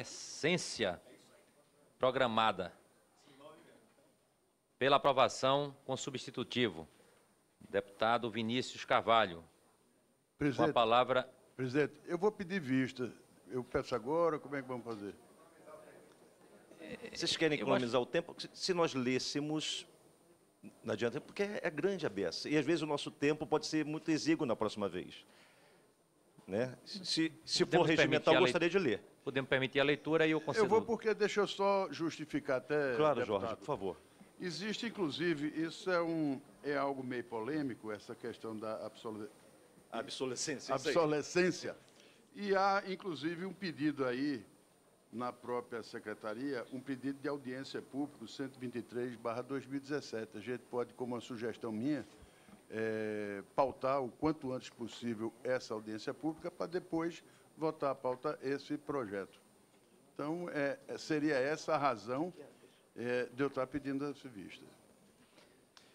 obsolescência programada pela aprovação com substitutivo. Deputado Vinícius Carvalho. Presidente, com a palavra. Presidente, eu vou pedir vista. Eu peço agora, como é que vamos fazer? Vocês querem economizar acho... o tempo? Se nós lêssemos, não adianta, porque é grande a beça. E às vezes o nosso tempo pode ser muito exíguo na próxima vez. Né? Se, se for regimental, gostaria de ler podemos permitir a leitura e eu concedo... Eu vou porque, deixa eu só justificar até... Claro, deputado. Jorge, por favor. Existe, inclusive, isso é, um, é algo meio polêmico, essa questão da absol... absolescência. Absolescência. E há, inclusive, um pedido aí, na própria secretaria, um pedido de audiência pública, 123, 2017. A gente pode, como uma sugestão minha, é, pautar o quanto antes possível essa audiência pública para depois votar a pauta esse projeto. Então, é, é, seria essa a razão é, de eu estar pedindo essa vista.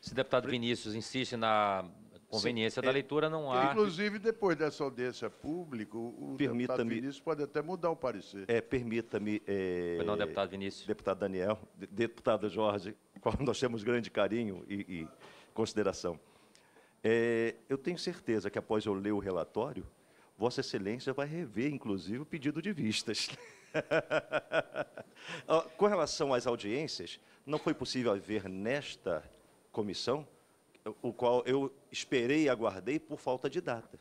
Se o deputado Vinícius insiste na conveniência Sim, da leitura, não há... Inclusive, depois dessa audiência pública, o deputado Vinícius pode até mudar o parecer. É, Permita-me... É, deputado Vinícius. Deputado Daniel, deputado Jorge, qual nós temos grande carinho e, e consideração. É, eu tenho certeza que, após eu ler o relatório, Vossa Excelência vai rever, inclusive, o pedido de vistas. Ah, com relação às audiências, não foi possível haver nesta comissão, o qual eu esperei e aguardei por falta de data.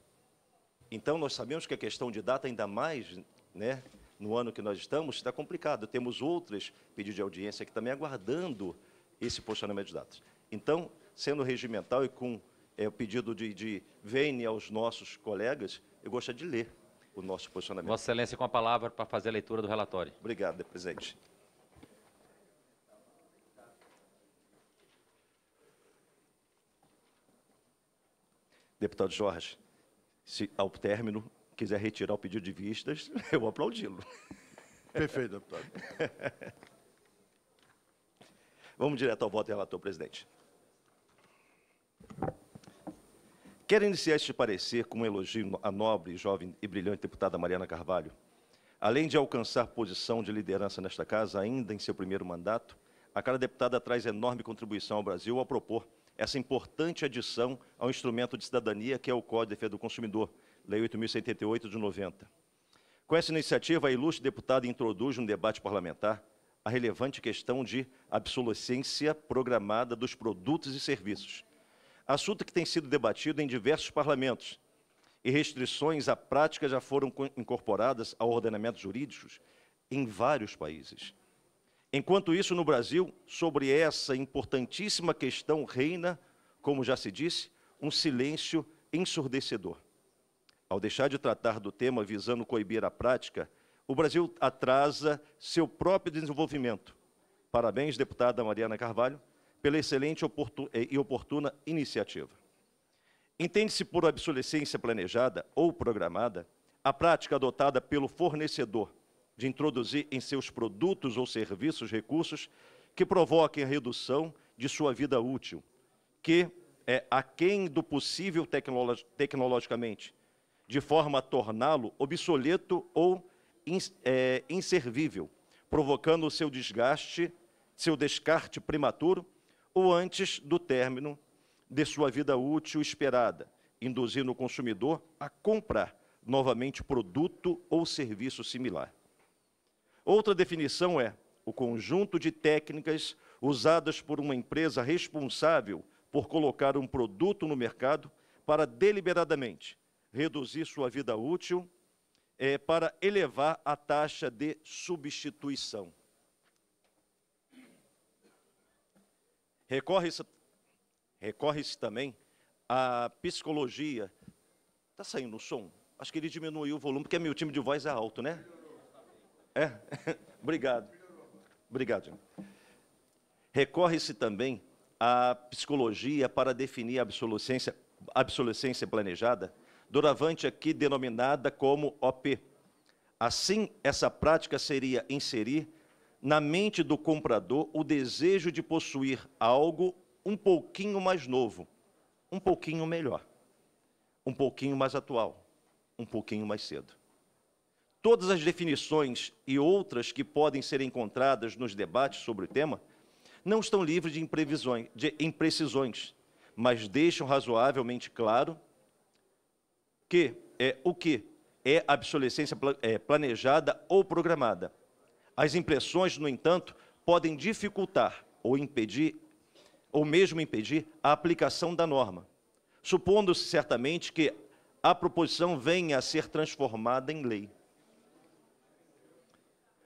Então, nós sabemos que a questão de data, ainda mais né, no ano que nós estamos, está complicado. Temos outros pedidos de audiência que também aguardando esse posicionamento de datas. Então, sendo regimental e com é, o pedido de, de vênia aos nossos colegas, eu gostaria é de ler o nosso posicionamento. Vossa Excelência, com a palavra para fazer a leitura do relatório. Obrigado, presidente. Deputado Jorge, se ao término quiser retirar o pedido de vistas, eu vou aplaudi-lo. Perfeito, deputado. Vamos direto ao voto, relator, presidente. Quero iniciar este parecer com um elogio à nobre, jovem e brilhante deputada Mariana Carvalho. Além de alcançar posição de liderança nesta casa, ainda em seu primeiro mandato, a cada deputada traz enorme contribuição ao Brasil ao propor essa importante adição ao instrumento de cidadania que é o Código de Defesa do Consumidor, Lei 8.188 de 90. Com essa iniciativa, a ilustre deputada introduz no debate parlamentar a relevante questão de obsolescência programada dos produtos e serviços, assunto que tem sido debatido em diversos parlamentos, e restrições à prática já foram incorporadas a ordenamentos jurídicos em vários países. Enquanto isso, no Brasil, sobre essa importantíssima questão reina, como já se disse, um silêncio ensurdecedor. Ao deixar de tratar do tema visando coibir a prática, o Brasil atrasa seu próprio desenvolvimento. Parabéns, deputada Mariana Carvalho, pela excelente e oportuna iniciativa. Entende-se por obsolescência planejada ou programada a prática adotada pelo fornecedor de introduzir em seus produtos ou serviços recursos que provoquem a redução de sua vida útil, que é aquém do possível tecnologicamente, de forma a torná-lo obsoleto ou é, inservível, provocando o seu desgaste, seu descarte prematuro ou antes do término de sua vida útil esperada, induzindo o consumidor a comprar novamente produto ou serviço similar. Outra definição é o conjunto de técnicas usadas por uma empresa responsável por colocar um produto no mercado para deliberadamente reduzir sua vida útil é, para elevar a taxa de substituição. Recorre-se recorre também à psicologia. Está saindo o som? Acho que ele diminuiu o volume, porque meu time de voz é alto, né? É? Obrigado. Obrigado. Recorre-se também à psicologia para definir a absolucência obsolescência planejada, doravante aqui denominada como OP. Assim, essa prática seria inserir na mente do comprador o desejo de possuir algo um pouquinho mais novo, um pouquinho melhor, um pouquinho mais atual, um pouquinho mais cedo. Todas as definições e outras que podem ser encontradas nos debates sobre o tema não estão livres de, de imprecisões, mas deixam razoavelmente claro que é o que é a obsolescência é, planejada ou programada as impressões, no entanto, podem dificultar ou impedir, ou mesmo impedir, a aplicação da norma, supondo-se certamente que a proposição venha a ser transformada em lei.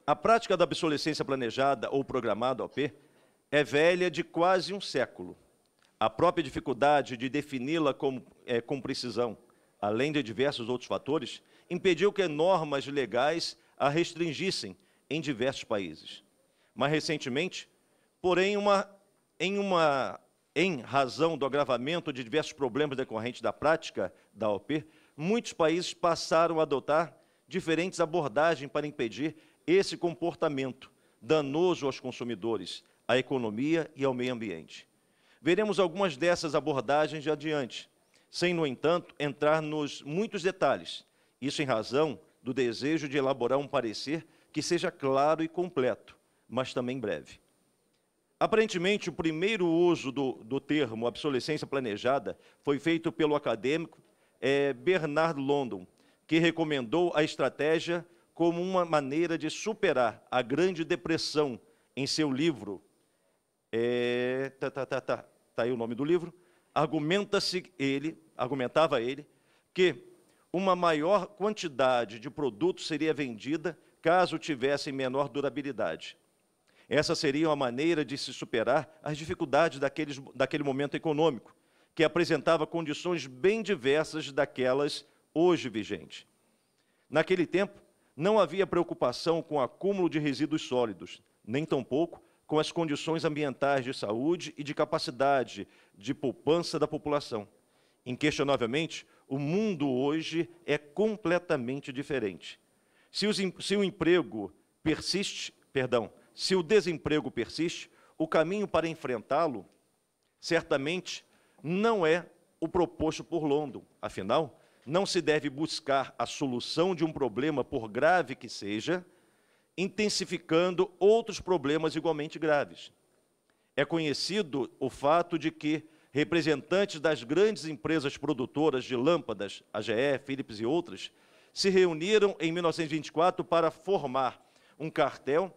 A prática da obsolescência planejada ou programada, OP, é velha de quase um século. A própria dificuldade de defini-la com, é, com precisão, além de diversos outros fatores, impediu que normas legais a restringissem em diversos países. Mais recentemente, porém, uma, em, uma, em razão do agravamento de diversos problemas decorrentes da prática da OP, muitos países passaram a adotar diferentes abordagens para impedir esse comportamento danoso aos consumidores, à economia e ao meio ambiente. Veremos algumas dessas abordagens de adiante, sem, no entanto, entrar nos muitos detalhes, isso em razão do desejo de elaborar um parecer que seja claro e completo, mas também breve. Aparentemente, o primeiro uso do, do termo obsolescência planejada foi feito pelo acadêmico é, Bernard London, que recomendou a estratégia como uma maneira de superar a Grande Depressão em seu livro. É, tá, tá, tá, tá aí o nome do livro. Argumenta-se ele, argumentava ele, que uma maior quantidade de produtos seria vendida caso tivessem menor durabilidade. Essa seria uma maneira de se superar as dificuldades daqueles, daquele momento econômico, que apresentava condições bem diversas daquelas hoje vigentes. Naquele tempo, não havia preocupação com o acúmulo de resíduos sólidos, nem tampouco com as condições ambientais de saúde e de capacidade de poupança da população. Inquestionavelmente, o mundo hoje é completamente diferente. Se, os, se o emprego persiste, perdão, se o desemprego persiste, o caminho para enfrentá-lo certamente não é o proposto por London. Afinal, não se deve buscar a solução de um problema, por grave que seja, intensificando outros problemas igualmente graves. É conhecido o fato de que representantes das grandes empresas produtoras de lâmpadas, AGE, Philips e outras, se reuniram em 1924 para formar um cartel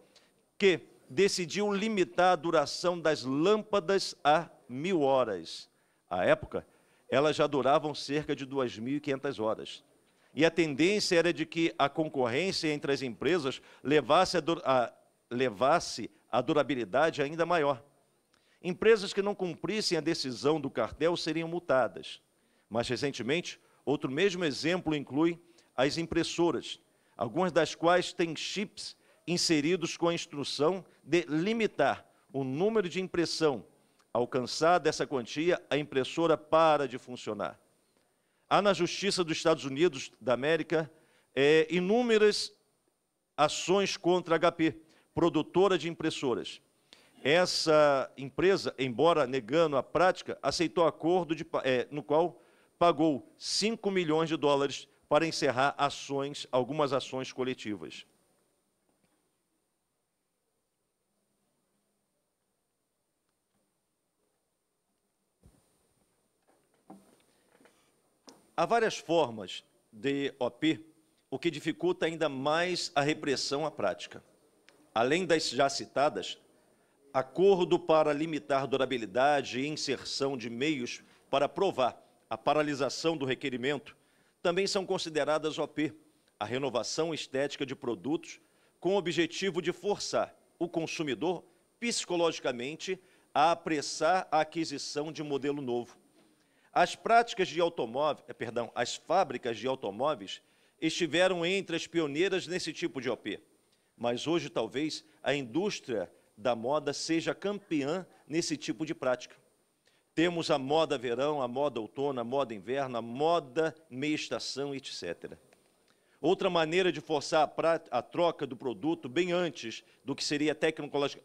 que decidiu limitar a duração das lâmpadas a mil horas. À época, elas já duravam cerca de 2.500 horas. E a tendência era de que a concorrência entre as empresas levasse a, a, levasse a durabilidade ainda maior. Empresas que não cumprissem a decisão do cartel seriam multadas. Mas, recentemente, outro mesmo exemplo inclui as impressoras, algumas das quais têm chips inseridos com a instrução de limitar o número de impressão. Alcançada essa quantia, a impressora para de funcionar. Há na Justiça dos Estados Unidos da América é, inúmeras ações contra a HP, produtora de impressoras. Essa empresa, embora negando a prática, aceitou acordo de, é, no qual pagou 5 milhões de dólares para encerrar ações, algumas ações coletivas. Há várias formas de OP, o que dificulta ainda mais a repressão à prática. Além das já citadas, acordo para limitar durabilidade e inserção de meios para provar a paralisação do requerimento também são consideradas OP, a renovação estética de produtos, com o objetivo de forçar o consumidor, psicologicamente, a apressar a aquisição de um modelo novo. As práticas de automóvel, eh, perdão, as fábricas de automóveis estiveram entre as pioneiras nesse tipo de OP. Mas hoje, talvez, a indústria da moda seja campeã nesse tipo de prática. Temos a moda verão, a moda outono, a moda inverno, a moda meia estação, etc. Outra maneira de forçar a, a troca do produto bem antes do que seria tecnologi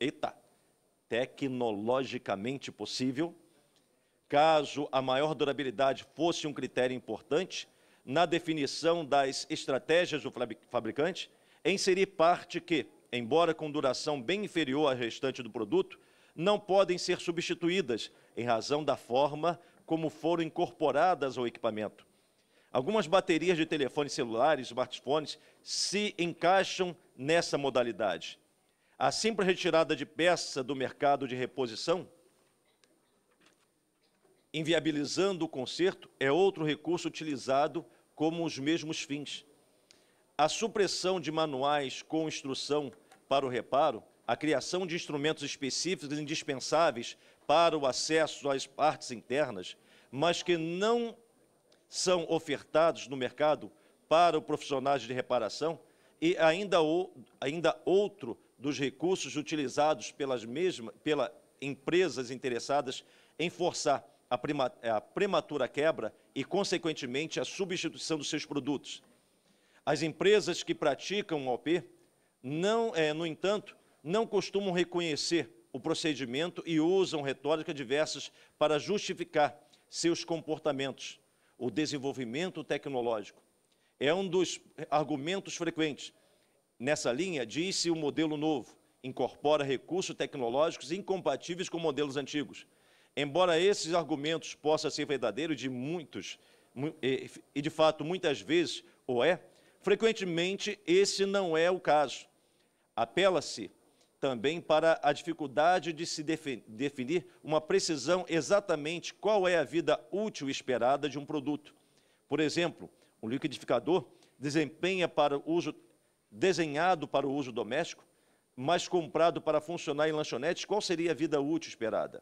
eita, tecnologicamente possível, caso a maior durabilidade fosse um critério importante, na definição das estratégias do fabricante, inserir parte que, embora com duração bem inferior à restante do produto, não podem ser substituídas em razão da forma como foram incorporadas ao equipamento. Algumas baterias de telefones celulares, smartphones, se encaixam nessa modalidade. A simples retirada de peça do mercado de reposição, inviabilizando o conserto, é outro recurso utilizado como os mesmos fins. A supressão de manuais com instrução para o reparo a criação de instrumentos específicos indispensáveis para o acesso às partes internas, mas que não são ofertados no mercado para os profissionais de reparação, e ainda, o, ainda outro dos recursos utilizados pelas mesmas, pela empresas interessadas em forçar a, prima, a prematura quebra e, consequentemente, a substituição dos seus produtos. As empresas que praticam o OP, não, é, no entanto, não costumam reconhecer o procedimento e usam retórica diversas para justificar seus comportamentos. O desenvolvimento tecnológico é um dos argumentos frequentes. Nessa linha, diz-se o modelo novo incorpora recursos tecnológicos incompatíveis com modelos antigos. Embora esses argumentos possam ser verdadeiros de muitos, e de fato muitas vezes o é, frequentemente esse não é o caso. Apela-se também para a dificuldade de se definir uma precisão exatamente qual é a vida útil esperada de um produto. Por exemplo, um liquidificador desempenha para uso desenhado para o uso doméstico, mas comprado para funcionar em lanchonetes, qual seria a vida útil esperada?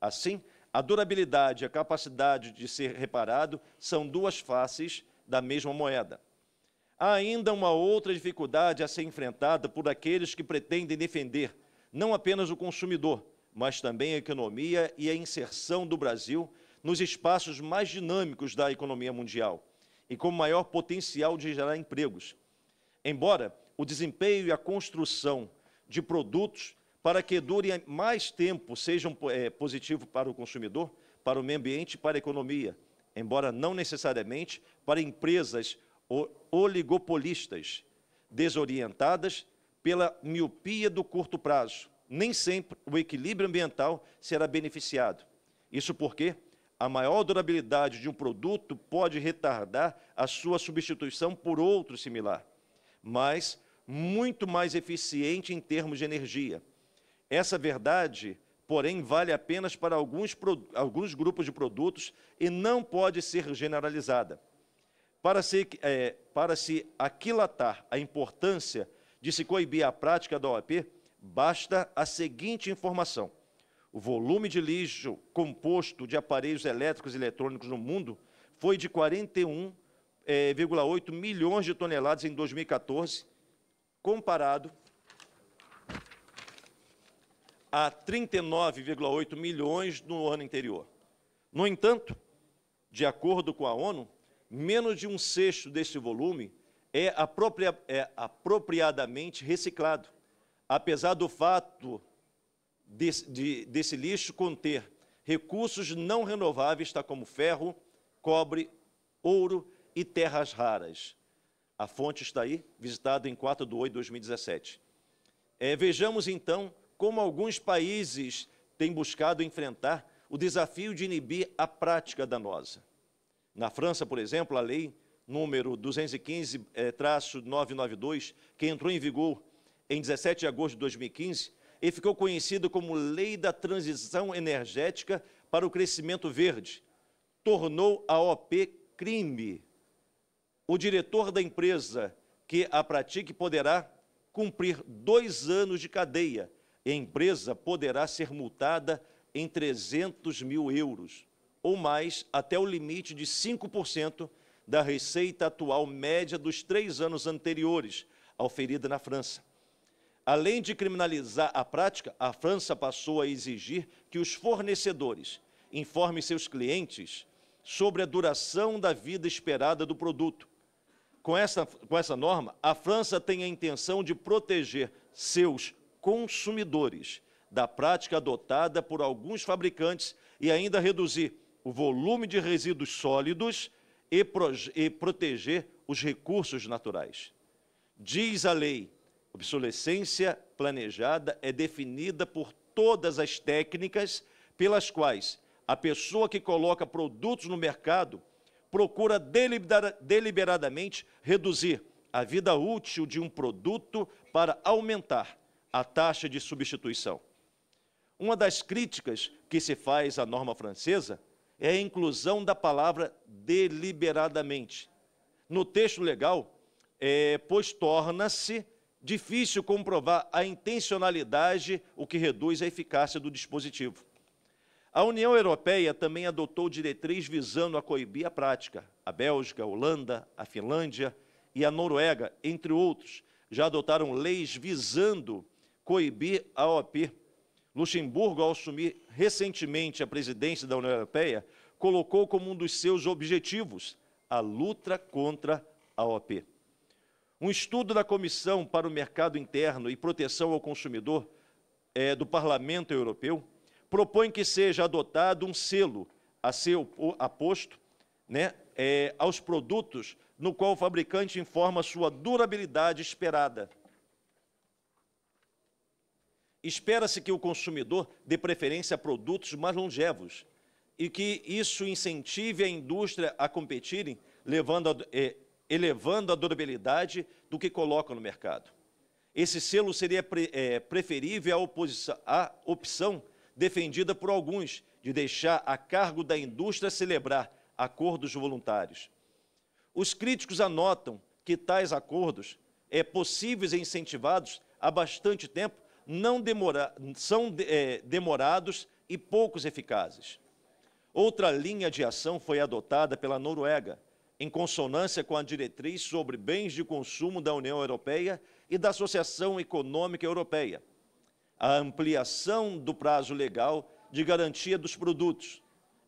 Assim, a durabilidade e a capacidade de ser reparado são duas faces da mesma moeda. Há ainda uma outra dificuldade a ser enfrentada por aqueles que pretendem defender não apenas o consumidor, mas também a economia e a inserção do Brasil nos espaços mais dinâmicos da economia mundial e com maior potencial de gerar empregos. Embora o desempenho e a construção de produtos para que durem mais tempo sejam é, positivo para o consumidor, para o meio ambiente e para a economia, embora não necessariamente para empresas oligopolistas, desorientadas pela miopia do curto prazo. Nem sempre o equilíbrio ambiental será beneficiado. Isso porque a maior durabilidade de um produto pode retardar a sua substituição por outro similar, mas muito mais eficiente em termos de energia. Essa verdade, porém, vale apenas para alguns, alguns grupos de produtos e não pode ser generalizada. Para se, é, para se aquilatar a importância de se coibir a prática da OAP, basta a seguinte informação: o volume de lixo composto de aparelhos elétricos e eletrônicos no mundo foi de 41,8 é, milhões de toneladas em 2014, comparado a 39,8 milhões no ano anterior. No entanto, de acordo com a ONU, menos de um sexto deste volume é, apropria, é apropriadamente reciclado, apesar do fato desse, de, desse lixo conter recursos não renováveis, tais tá como ferro, cobre, ouro e terras raras. A fonte está aí, visitada em 4 de 8 de 2017. É, vejamos então como alguns países têm buscado enfrentar o desafio de inibir a prática danosa. Na França, por exemplo, a lei número 215-992, eh, que entrou em vigor em 17 de agosto de 2015 e ficou conhecida como Lei da Transição Energética para o Crescimento Verde, tornou a OP crime. O diretor da empresa que a pratique poderá cumprir dois anos de cadeia. E a empresa poderá ser multada em 300 mil euros ou mais até o limite de 5% da receita atual média dos três anos anteriores ao na França. Além de criminalizar a prática, a França passou a exigir que os fornecedores informem seus clientes sobre a duração da vida esperada do produto. Com essa, com essa norma, a França tem a intenção de proteger seus consumidores da prática adotada por alguns fabricantes e ainda reduzir o volume de resíduos sólidos e, e proteger os recursos naturais. Diz a lei, obsolescência planejada é definida por todas as técnicas pelas quais a pessoa que coloca produtos no mercado procura deliberadamente reduzir a vida útil de um produto para aumentar a taxa de substituição. Uma das críticas que se faz à norma francesa é a inclusão da palavra deliberadamente. No texto legal, é, pois torna-se difícil comprovar a intencionalidade, o que reduz a eficácia do dispositivo. A União Europeia também adotou diretriz visando a coibir a prática. A Bélgica, a Holanda, a Finlândia e a Noruega, entre outros, já adotaram leis visando coibir a OAP. Luxemburgo, ao assumir recentemente a presidência da União Europeia, colocou como um dos seus objetivos a luta contra a OP. Um estudo da Comissão para o Mercado Interno e Proteção ao Consumidor é, do Parlamento Europeu propõe que seja adotado um selo a ser aposto né, é, aos produtos no qual o fabricante informa sua durabilidade esperada Espera-se que o consumidor dê preferência a produtos mais longevos e que isso incentive a indústria a competirem, levando a, eh, elevando a durabilidade do que colocam no mercado. Esse selo seria pre, eh, preferível à, à opção defendida por alguns de deixar a cargo da indústria celebrar acordos voluntários. Os críticos anotam que tais acordos é possíveis e incentivados há bastante tempo não demora, são é, demorados e poucos eficazes. Outra linha de ação foi adotada pela Noruega, em consonância com a diretriz sobre bens de consumo da União Europeia e da Associação Econômica Europeia, a ampliação do prazo legal de garantia dos produtos.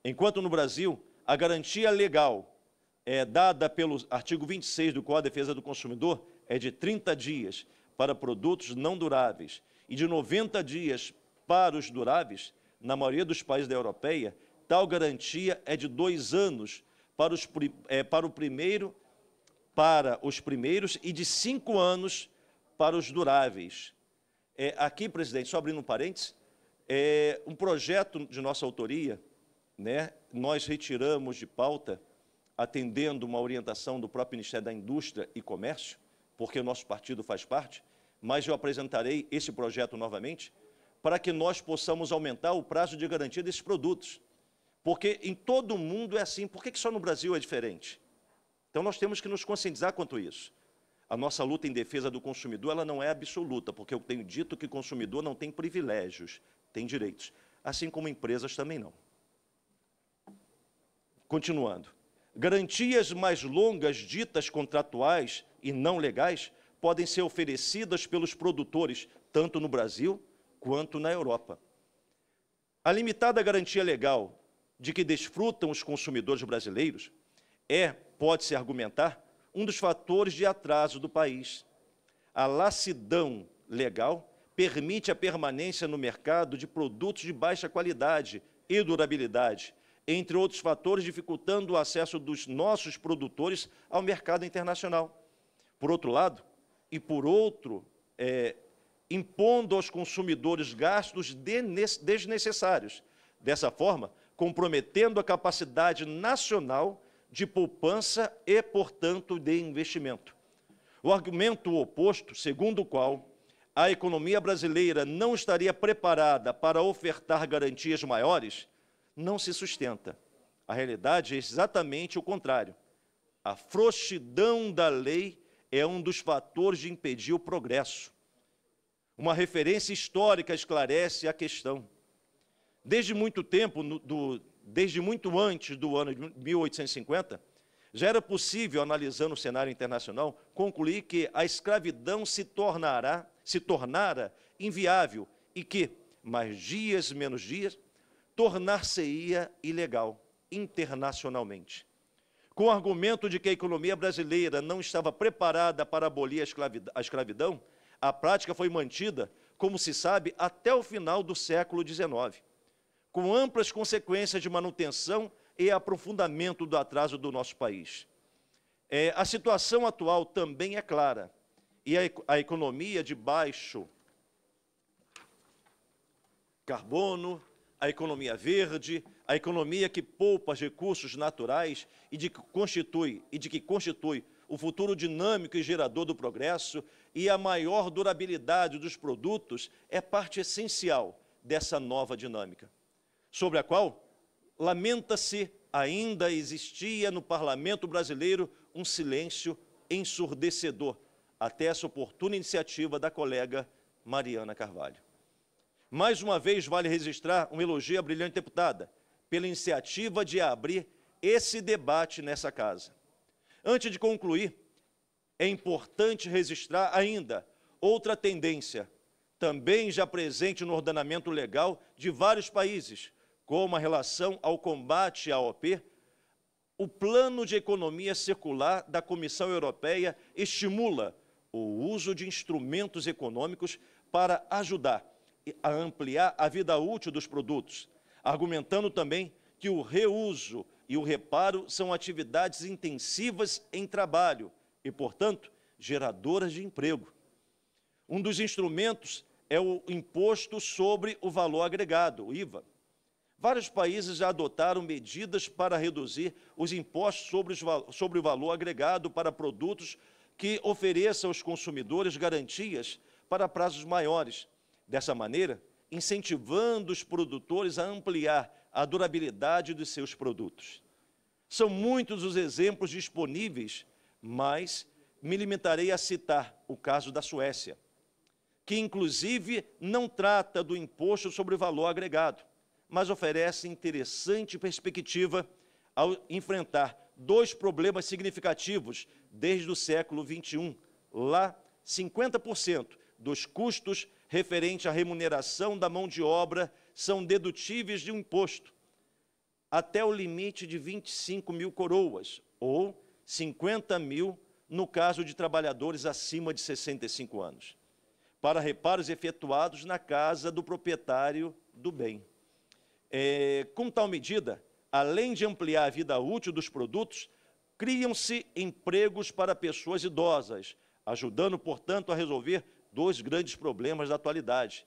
Enquanto no Brasil, a garantia legal é dada pelo artigo 26 do Código de Defesa do Consumidor é de 30 dias para produtos não duráveis e de 90 dias para os duráveis, na maioria dos países da europeia, tal garantia é de dois anos para os, é, para o primeiro, para os primeiros e de cinco anos para os duráveis. É, aqui, presidente, só abrindo um parênteses, é, um projeto de nossa autoria, né, nós retiramos de pauta, atendendo uma orientação do próprio Ministério da Indústria e Comércio, porque o nosso partido faz parte, mas eu apresentarei esse projeto novamente para que nós possamos aumentar o prazo de garantia desses produtos. Porque em todo o mundo é assim, por que, que só no Brasil é diferente? Então nós temos que nos conscientizar quanto a isso. A nossa luta em defesa do consumidor ela não é absoluta, porque eu tenho dito que o consumidor não tem privilégios, tem direitos, assim como empresas também não. Continuando. Garantias mais longas ditas contratuais e não legais podem ser oferecidas pelos produtores, tanto no Brasil quanto na Europa. A limitada garantia legal de que desfrutam os consumidores brasileiros é, pode-se argumentar, um dos fatores de atraso do país. A lassidão legal permite a permanência no mercado de produtos de baixa qualidade e durabilidade, entre outros fatores, dificultando o acesso dos nossos produtores ao mercado internacional. Por outro lado, e, por outro, é, impondo aos consumidores gastos desnecessários. Dessa forma, comprometendo a capacidade nacional de poupança e, portanto, de investimento. O argumento oposto, segundo o qual a economia brasileira não estaria preparada para ofertar garantias maiores, não se sustenta. A realidade é exatamente o contrário. A frouxidão da lei é um dos fatores de impedir o progresso. Uma referência histórica esclarece a questão. Desde muito tempo, no, do, desde muito antes do ano de 1850, já era possível, analisando o cenário internacional, concluir que a escravidão se tornará, se tornara inviável e que, mais dias menos dias, tornar-se-ia ilegal internacionalmente com o argumento de que a economia brasileira não estava preparada para abolir a escravidão, a prática foi mantida, como se sabe, até o final do século XIX, com amplas consequências de manutenção e aprofundamento do atraso do nosso país. É, a situação atual também é clara, e a, a economia de baixo carbono, a economia verde, a economia que poupa recursos naturais e de que constitui, e de que constitui o futuro dinâmico e gerador do progresso e a maior durabilidade dos produtos é parte essencial dessa nova dinâmica, sobre a qual lamenta-se ainda existia no parlamento brasileiro um silêncio ensurdecedor até essa oportuna iniciativa da colega Mariana Carvalho. Mais uma vez vale registrar um elogio à brilhante deputada, pela iniciativa de abrir esse debate nessa casa. Antes de concluir, é importante registrar ainda outra tendência, também já presente no ordenamento legal de vários países, como a relação ao combate à OP, o Plano de Economia Circular da Comissão Europeia estimula o uso de instrumentos econômicos para ajudar a ampliar a vida útil dos produtos, argumentando também que o reuso e o reparo são atividades intensivas em trabalho e, portanto, geradoras de emprego. Um dos instrumentos é o imposto sobre o valor agregado, o IVA. Vários países já adotaram medidas para reduzir os impostos sobre, sobre o valor agregado para produtos que ofereçam aos consumidores garantias para prazos maiores. Dessa maneira, incentivando os produtores a ampliar a durabilidade dos seus produtos. São muitos os exemplos disponíveis, mas me limitarei a citar o caso da Suécia, que inclusive não trata do imposto sobre valor agregado, mas oferece interessante perspectiva ao enfrentar dois problemas significativos desde o século XXI. Lá, 50% dos custos referente à remuneração da mão de obra são dedutíveis de um imposto, até o limite de 25 mil coroas, ou 50 mil no caso de trabalhadores acima de 65 anos, para reparos efetuados na casa do proprietário do bem. É, com tal medida, além de ampliar a vida útil dos produtos, criam-se empregos para pessoas idosas, ajudando, portanto, a resolver dois grandes problemas da atualidade: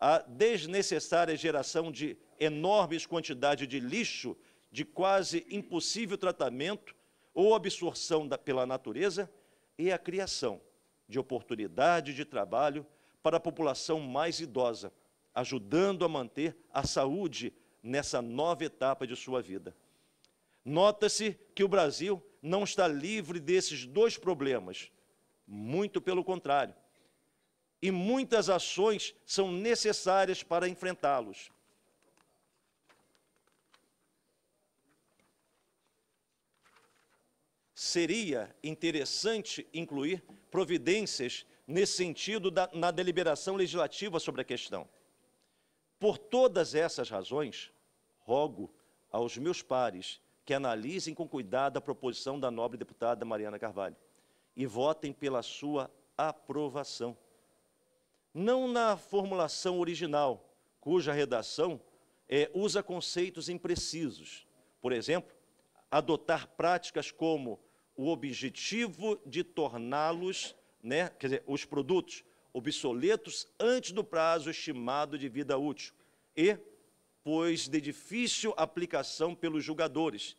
a desnecessária geração de enormes quantidades de lixo de quase impossível tratamento ou absorção da, pela natureza e a criação de oportunidade de trabalho para a população mais idosa, ajudando a manter a saúde nessa nova etapa de sua vida. Nota-se que o Brasil não está livre desses dois problemas, muito pelo contrário e muitas ações são necessárias para enfrentá-los. Seria interessante incluir providências nesse sentido da, na deliberação legislativa sobre a questão. Por todas essas razões, rogo aos meus pares que analisem com cuidado a proposição da nobre deputada Mariana Carvalho e votem pela sua aprovação não na formulação original, cuja redação é, usa conceitos imprecisos. Por exemplo, adotar práticas como o objetivo de torná-los, né, quer dizer, os produtos obsoletos antes do prazo estimado de vida útil e, pois, de difícil aplicação pelos julgadores,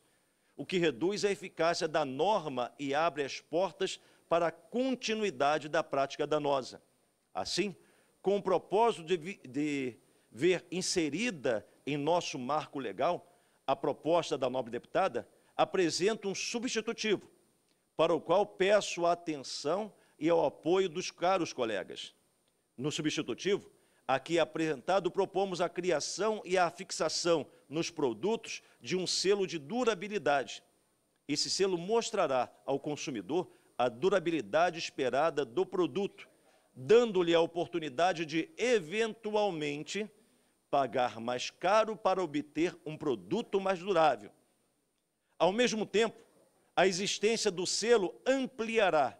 o que reduz a eficácia da norma e abre as portas para a continuidade da prática danosa. Assim, com o propósito de, de ver inserida em nosso marco legal a proposta da nobre deputada, apresento um substitutivo, para o qual peço a atenção e ao apoio dos caros colegas. No substitutivo, aqui apresentado, propomos a criação e a fixação nos produtos de um selo de durabilidade. Esse selo mostrará ao consumidor a durabilidade esperada do produto dando-lhe a oportunidade de, eventualmente, pagar mais caro para obter um produto mais durável. Ao mesmo tempo, a existência do selo ampliará,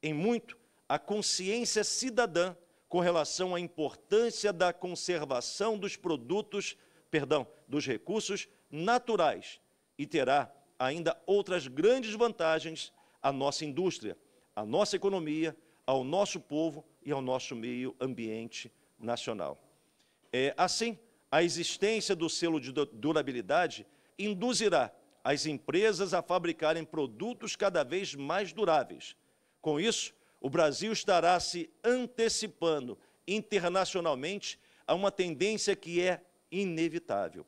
em muito, a consciência cidadã com relação à importância da conservação dos produtos, perdão, dos recursos naturais e terá ainda outras grandes vantagens à nossa indústria, à nossa economia, ao nosso povo e ao nosso meio ambiente nacional. É, assim, a existência do selo de durabilidade induzirá as empresas a fabricarem produtos cada vez mais duráveis. Com isso, o Brasil estará se antecipando internacionalmente a uma tendência que é inevitável: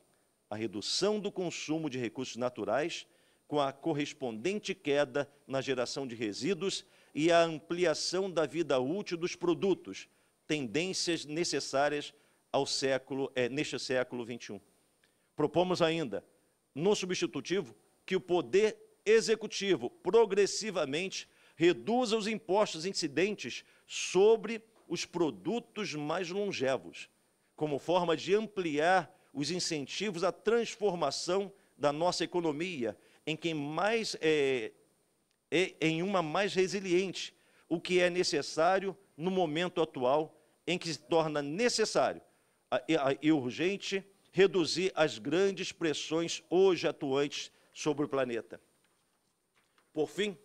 a redução do consumo de recursos naturais, com a correspondente queda na geração de resíduos e a ampliação da vida útil dos produtos, tendências necessárias ao século, é, neste século XXI. Propomos ainda, no substitutivo, que o poder executivo progressivamente reduza os impostos incidentes sobre os produtos mais longevos, como forma de ampliar os incentivos à transformação da nossa economia, em quem mais é, e em uma mais resiliente, o que é necessário no momento atual em que se torna necessário e urgente reduzir as grandes pressões hoje atuantes sobre o planeta. Por fim,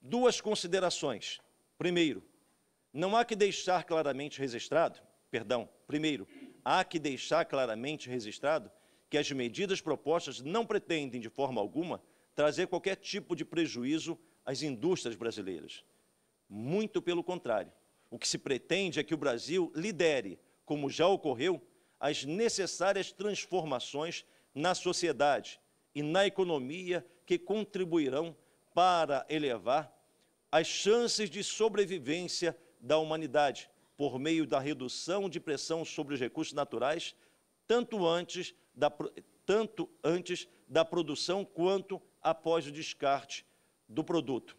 duas considerações. Primeiro, não há que deixar claramente registrado, perdão, primeiro, há que deixar claramente registrado que as medidas propostas não pretendem, de forma alguma, trazer qualquer tipo de prejuízo às indústrias brasileiras. Muito pelo contrário. O que se pretende é que o Brasil lidere, como já ocorreu, as necessárias transformações na sociedade e na economia que contribuirão para elevar as chances de sobrevivência da humanidade por meio da redução de pressão sobre os recursos naturais, tanto antes da, tanto antes da produção quanto após o descarte do produto.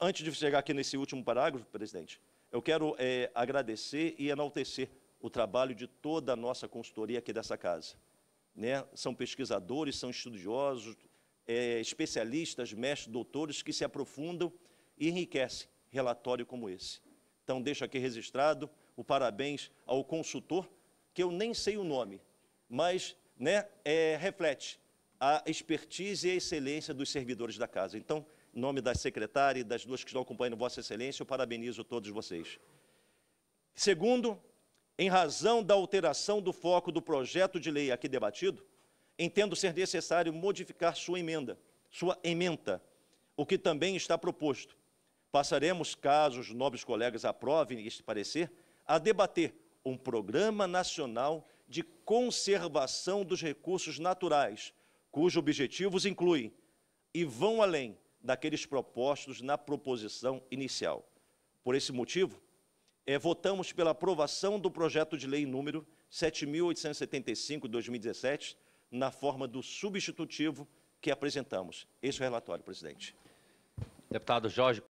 Antes de chegar aqui nesse último parágrafo, presidente, eu quero é, agradecer e enaltecer o trabalho de toda a nossa consultoria aqui dessa casa. Né? São pesquisadores, são estudiosos, é, especialistas, mestres, doutores que se aprofundam e enriquecem relatório como esse. Então, deixo aqui registrado o parabéns ao consultor, que eu nem sei o nome, mas né, é, reflete a expertise e a excelência dos servidores da casa. Então, em nome da secretária e das duas que estão acompanhando Vossa Excelência, eu parabenizo todos vocês. Segundo, em razão da alteração do foco do projeto de lei aqui debatido, entendo ser necessário modificar sua emenda, sua emenda, o que também está proposto. Passaremos, caso os nobres colegas aprovem este parecer, a debater um Programa Nacional de Conservação dos Recursos Naturais, cujos objetivos incluem e vão além daqueles propostos na proposição inicial. Por esse motivo, é, votamos pela aprovação do projeto de lei número 7.875-2017, na forma do substitutivo que apresentamos. Esse é o relatório, presidente. Deputado Jorge